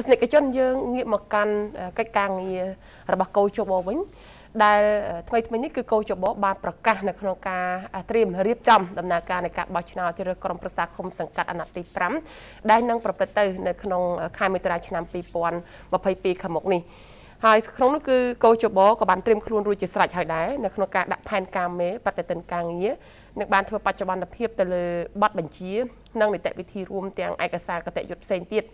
ស្សនិកជនយើងងាកមកកាន់កិច្ចការងាររបស់កោជបវិញដែលថ្មីថ្មីនេះគឺកោជបបានប្រកាសនៅក្នុងការត្រៀមរៀបចំដំណើរការនៃការបោះឆ្នោតជ្រើសក្រុមប្រឹក្សាគុំសង្កាត់អាណត្តិទី5ដែលនឹងប្រព្រឹត្តទៅនៅក្នុងខែមិថុនាឆ្នាំ2022ខាងមុខនេះហើយក្នុងនោះគឺកោជបក៏បានត្រៀមខ្លួនរួចជាស្រេចហើយដែរនៅក្នុងការដាក់ផែនការមេបតិទិនការងារនឹងបានធ្វើបច្ចុប្បន្នភាពទៅលើប័ណ្ណបញ្ជានិងនីតិវិធីរួមទាំងឯកសារកតញ្ញុតផ្សេងទៀត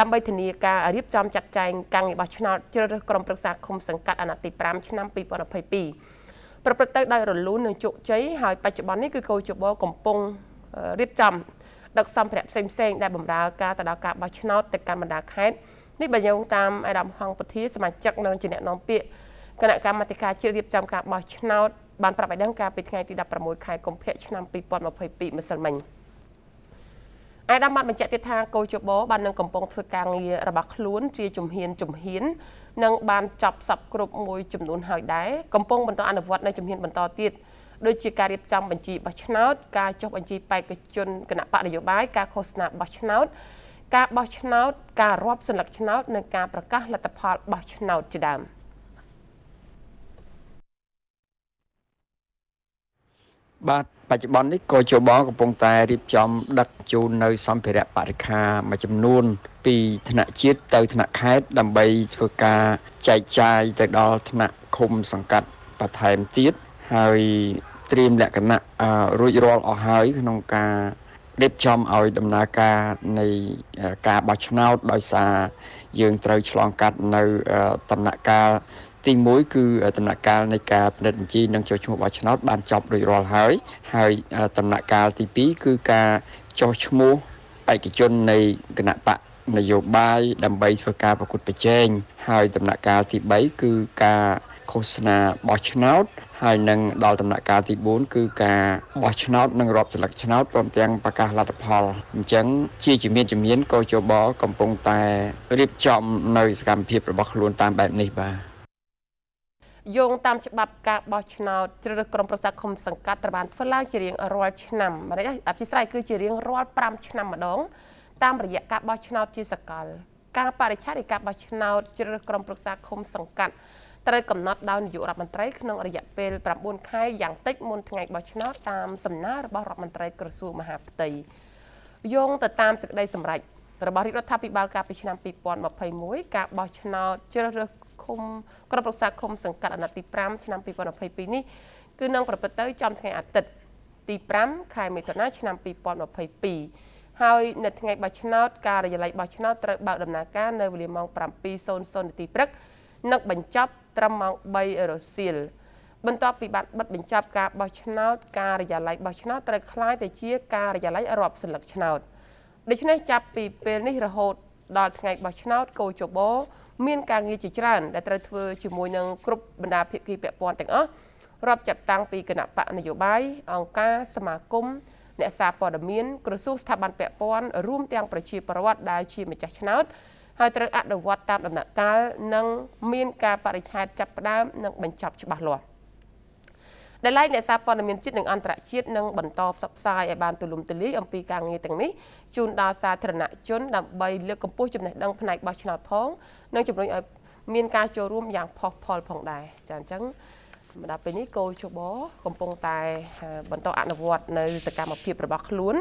ដើម្បីធានាការរៀបចំចាត់ចែងការងារបោះឆ្នោតជ្រើសរើសក្រុមប្រឹក្សាឃុំសង្កាត់អាណត្តិទី5ឆ្នាំ2022ប្រព្រឹត្តទៅដោយរលូននិងជោគជ័យហើយបច្ចុប្បន្ននេះគឺកោជបកំពុងរៀបចំដឹកសម្ភារៈផ្សេងៗដែលបម្រើការទៅដល់ការបោះឆ្នោតទៅកាន់បណ្ដាខេត្តនេះបញ្យងតាមអាដាមហងពធាសមាជិកនិងជាអ្នកនាំពាក្យគណៈកម្មាធិការជ្រៀបចំការបោះឆ្នោតបានប្រាប់ឲ្យដឹងកាលពីថ្ងៃទី16ខែកុម្ភៈឆ្នាំ2022ម្សិលមិញ។អាយដាមបានបញ្ជាក់ទៀតថាកោជបបាននឹងកំពុងធ្វើការងាររបស់ខ្លួនជាជំហានជំហាននិងបានចាប់សັບគ្រប់មួយចំនួនហើយដែរកំពុងបន្តអនុវត្តនៅជំហានបន្តទៀតដូចជាការរៀបចំបញ្ជីបោះឆ្នោតការចុះបញ្ជីបេក្ខជនគណៈបកនយោបាយការឃោសនាបោះឆ្នោតការបោះឆ្នោតការរាប់សញ្ញាឆ្នោតនិងការប្រកាសលទ្ធផលបោះឆ្នោតជាដើម។បាទបច្ចុប្បន្ននេះក៏ជបកំពុងតែរៀបចំ ដឹកជូននៅសម្ភារៈបរិខាមួយចំនួន ពីថ្នាក់ជាតិទៅថ្នាក់ខេត្តដើម្បីធ្វើការចែកចាយទៅដល់ថ្នាក់ឃុំសង្កាត់បន្ថែមទៀតហើយត្រៀមលក្ខណៈរួចរាល់អស់ហើយ ក្នុងការរៀបចំឲ្យដំណើរការនៃការបោះឆ្នោតដោយសារយើងត្រូវឆ្លងកាត់នៅដំណាក់កាលទី1គឺដំណាក់កាលនៃការពិនិត្យបញ្ជីនិងចុះឈ្មោះបោះឆ្នោត បានចប់រួចរាល់ហើយហើយដំណាក់កាលទី2គឺការចុះឈ្មោះបេក្ខជននៃគណៈបកនយោបាយដើម្បីធ្វើការប្រកួតប្រជែងហើយដំណាក់កាលទី3គឺការឃោសនាបោះឆ្នោតហើយនឹងដល់ដំណាក់កាលទី4គឺការបោះឆ្នោតនិងរាប់ស្លឹកឆ្នោតព្រមទាំងប្រកាសលទ្ធផលអញ្ចឹងជាជំនាញជំនាញកោជបកំពុងតែរៀបចំនៅសកម្មភាព របស់ខ្លួនតាមបែប នេះបាទយោងតាមច្បាប់ការបោះឆ្នោតជ្រើសរើសក្រុមប្រឹក្សាឃុំសង្កាត់ត្រូវបានធ្វើឡើងជារៀងរាល់ឆ្នាំម្ដេចអភិស្រ័យគឺជារៀងរាល់5ឆ្នាំម្ដងតាមរយៈការបោះឆ្នោតជាសកល ការបរិច្ឆេទនៃការបោះឆ្នោតជ្រើសរើសក្រុមប្រឹក្សាឃុំសង្កាត់ត្រូវកំណត់ដោយនាយករដ្ឋមន្ត្រីក្នុងរយៈពេល9ខែយ៉ាងតិចមុនថ្ងៃបោះឆ្នោតតាមសំណើរបស់រដ្ឋមន្ត្រីក្រសួងមហាផ្ទៃយោងទៅតាមសេចក្តីសម្រេចរបស់រាជរដ្ឋាភិបាលកាលពីឆ្នាំ2021ការបោះឆ្នោតជ្រើសរើសឃុំក្រុមប្រឹក្សាឃុំសង្កាត់អាណត្តិទី5ឆ្នាំ2022នេះគឺនឹងប្រព្រឹត្តទៅចំថ្ងៃអាទិត្យទី5ខែមិថុនាឆ្នាំ2022ហើយនៅថ្ងៃបោះឆ្នោតការិយាល័យបោះឆ្នោតត្រូវបើកដំណើរការនៅវេលាម៉ោង7:00នាទីព្រឹកនិងបញ្ចប់ត្រឹមម៉ោង3រសៀលបន្ទាប់ពីបានបិទបញ្ចប់ការបោះឆ្នោត ការិយាល័យបោះឆ្នោតត្រូវคล้ายទៅជាការិយាល័យរាប់សន្លឹកឆ្នោតដូច្នេះចាប់ពីពេលនេះរហូតដល់ថ្ងៃបោះឆ្នោតកោជបមានការងារជាច្រើនដែលត្រូវធ្វើជាមួយនឹងគ្រប់បណ្ដាភាគីពាក់ព័ន្ធទាំងអស់រាប់ចាប់តាំងពីគណៈបកនយោបាយអង្គការសមាគមអ្នកសារព័ត៌មានក្រសួងស្ថាប័នពាក់ព័ន្ធរួមទាំងប្រជាពលរដ្ឋដែលជាម្ចាស់ឆ្នោតហើយត្រូវអនុវត្តតាមដំណាក់កាល និងមានការបរិច្ឆេទចាប់ផ្ដើមនិងបញ្ចប់ច្បាស់លាស់ដែលឡែកអ្នកសារព័ត៌មានជាតិនិងអន្តរជាតិនឹងបន្តផ្សព្វផ្សាយឲ្យបានទូលំទូលាយអំពីការងារទាំងនេះជូនដល់សាធារណជនដើម្បីលើកកម្ពស់ចំណេះដឹងផ្នែកបោះឆ្នោតផងនិងជំរុញឲ្យមានការចូលរួមយ៉ាងផុសផលផងដែរចាអញ្ចឹងមកដល់ពេលនេះគោជបកំពុងតែ បន្តអនុវត្តនៅ សកម្មភាពរបស់ខ្លួន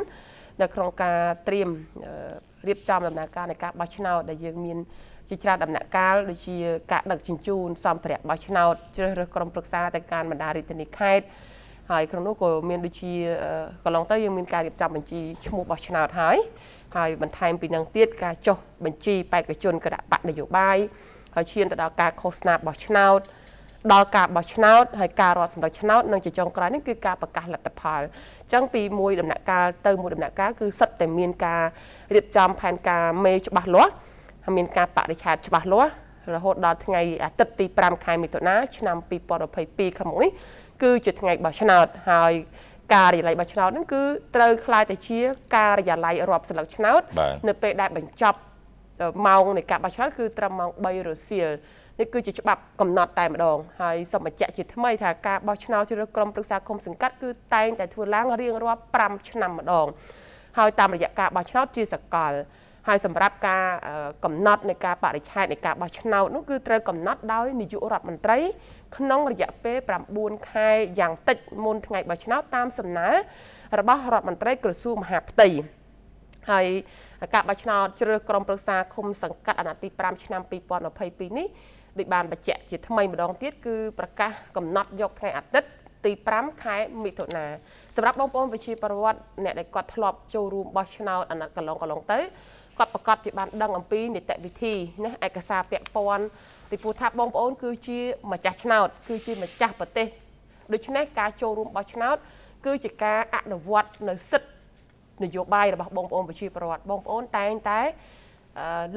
នៅក្នុងការត្រៀមរៀបចំដំណើរការនៃការបោះឆ្នោតដែលយើងមានជាច្រើនដំណាក់កាលដូចជាការដឹកជញ្ជូនសម្ភារៈបោះឆ្នោតជ្រើសរើសក្រុមប្រឹក្សាទៅការបណ្ដារាជធានីខេត្តហើយក្នុងនោះក៏មានដូចជាកន្លងទៅយើងមានការរៀបចំបញ្ជីឈ្មោះបោះឆ្នោតហើយហើយបន្ថែមពីនឹងទៀតការចុះបញ្ជីបេក្ខជនគណៈបកនយោបាយហើយឈានទៅដល់ការឃោសនាបោះឆ្នោតដល់ការបោះឆ្នោតហើយការរត់សម្ដេចឆ្នោតនិងជាចុងក្រោយនេះគឺការប្រកាសលទ្ធផលអញ្ចឹងពីមួយដំណាក់កាលទៅមួយដំណាក់កាលគឺសិតតែមានការរៀបចំផែនការមេច្បាស់លាស់មានការបរិឆេទច្បាស់លាស់រហូតដល់ថ្ងៃអាទិត្យទី5ខែមិថុនាឆ្នាំ2022ខាងមុខនេះគឺជាថ្ងៃបោះឆ្នោតហើយការិយាល័យបោះឆ្នោតនឹងគឺត្រូវខ្លាយទៅជាការិយាល័យរាប់ស្លឹកឆ្នោតនៅពេលដែលបញ្ចប់ម៉ោងនៃការបោះឆ្នោតគឺត្រឹមម៉ោង3រសៀលនេះគឺជាច្បាប់កំណត់តែម្ដង ហើយសូមបញ្ជាក់ជាថ្មីថាការបោះឆ្នោតជ្រើសរើសក្រុមប្រឹក្សាគុំសង្កាត់គឺតែងតែធ្វើឡើងរៀងរាល់5ឆ្នាំម្ដងហើយតាមរយៈការបោះឆ្នោត ជាសកលហើយសម្រាប់ការកំណត់នៃការបរិច្ឆេទនៃការបោះឆ្នោតនោះគឺត្រូវកំណត់ដោយនាយករដ្ឋមន្ត្រី ក្នុងរយៈពេល9ខែយ៉ាងតិចមុនថ្ងៃបោះឆ្នោតតាម សំណើរបស់រដ្ឋមន្ត្រីក្រសួងមហាផ្ទៃហើយការបោះឆ្នោតជ្រើសក្រុមប្រឹក្សាឃុំសង្កាត់អាណត្តិទី5ឆ្នាំ2022នេះដោយបានបញ្ជាក់ជាថ្មីម្ដងទៀតគឺប្រកាសកំណត់យកថ្ងៃអាទិត្យទី5ខែមិថុនាសម្រាប់បងប្អូនប្រជាពលរដ្ឋអ្នកដែលគាត់ធ្លាប់ចូលរួមបោះឆ្នោតអាណត្តិកន្លងកន្លងទៅគាត់ប្រកាសជាបានដឹងអំពីនីតិវិធីណាឯកសារពាក់ព័ន្ធពីព្រោះថាបងប្អូនគឺជាម្ចាស់ឆ្នោត គឺជាម្ចាស់ប្រទេសដូច្នេះការចូលរួមបោះឆ្នោតគឺជាការអនុវត្តនៅសិទ្ធិនយោបាយរបស់បងប្អូនប្រជាពលរដ្ឋបងប្អូនតែងតែ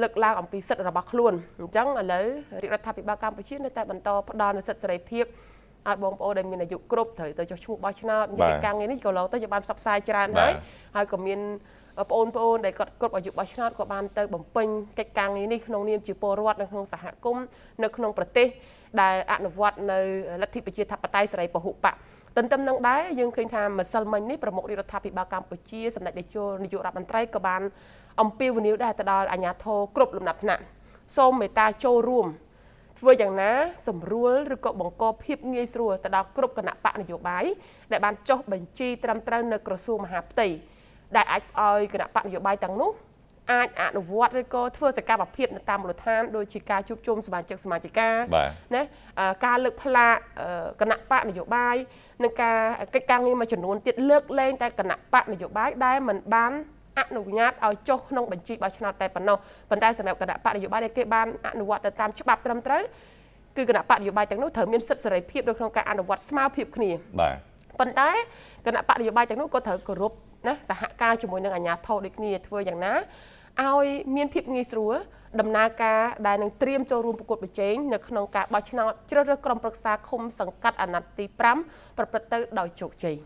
លើកឡើង អំពីសិទ្ធិរបស់ខ្លួនអញ្ចឹងឥឡូវរាជរដ្ឋាភិបាលកម្ពុជានៅតែបន្តផ្ដល់នូវសិទ្ធិសេរីភាពឲ្យបងប្អូនដែលមានអាយុគ្រប់ត្រូវទៅចុះឈ្មោះបោះឆ្នោតនិយាយការងារនេះក៏ឡងទៅយើងបានផ្សព្វផ្សាយច្រើនហើយហើយក៏មានបងប្អូនដែលគាត់គ្រប់អាយុបោះឆ្នោតក៏បានទៅបំពេញកិច្ចការងារនេះក្នុងនាមជាពលរដ្ឋនៅក្នុងសហគមន៍នៅក្នុងប្រទេស ដែលអនុវត្តនៅលទ្ធិប្រជាធិបតេយ្យសេរីពហុបកទន្ទឹមនឹងដែរយើងឃើញថាម្សិលមិញនេះប្រមុខរដ្ឋាភិបាលកម្ពុជាសម្ដេចតេជោនាយករដ្ឋមន្ត្រីក៏បាន អំពាវនាវដែរទៅដល់អាជ្ញាធរគ្រប់លំដាប់ថ្នាក់សូមមេត្តាចូលរួមធ្វើយ៉ាងណា សម្រួលឬក៏បង្កភាពងាយស្រួលទៅដល់គ្រប់គណៈបកនយោបាយដែលបានចុះបញ្ជីត្រឹមត្រូវនៅក្រសួងមហាផ្ទៃដែលអាចឲ្យគណៈបកនយោបាយទាំងនោះអាចអនុវត្តឬក៏ធ្វើសកម្មភាពនៅតាមមូលដ្ឋានដូចជាការជួបជុំសមាជិកសមាជិកាណាការលើកផ្លាកគណៈបកនយោបាយនិងការកិច្ចការងារមួយចំនួនទៀតលើកលែងតែគណៈបកនយោបាយដែលមិនបានអនុញ្ញាតឲ្យចុះក្នុងបញ្ជីបោះឆ្នោតតែប៉ុណ្ណោះប៉ុន្តែសម្រាប់គណៈបកនយោបាយដែលគេបានអនុវត្តទៅតាមច្បាប់ត្រឹមត្រូវគឺគណៈបកនយោបាយទាំងនោះត្រូវមានសិទ្ធិសេរីភាពនៅក្នុងការអនុវត្តស្មើភាពគ្នាបាទប៉ុន្តែគណៈបកនយោបាយទាំងនោះក៏ត្រូវគោរពណាសហការជាមួយនឹងអាជ្ញាធរដូចគ្នាធ្វើយ៉ាងណាឲ្យមានភាពងាយស្រួលដំណើរការដែលនឹងត្រៀមចូលរួមប្រកួតប្រជែងនៅក្នុងការបោះឆ្នោតជ្រើសរើសក្រុមប្រឹក្សាឃុំសង្កាត់អាណត្តិទី5ប្រព្រឹត្តទៅដោយជោគជ័យ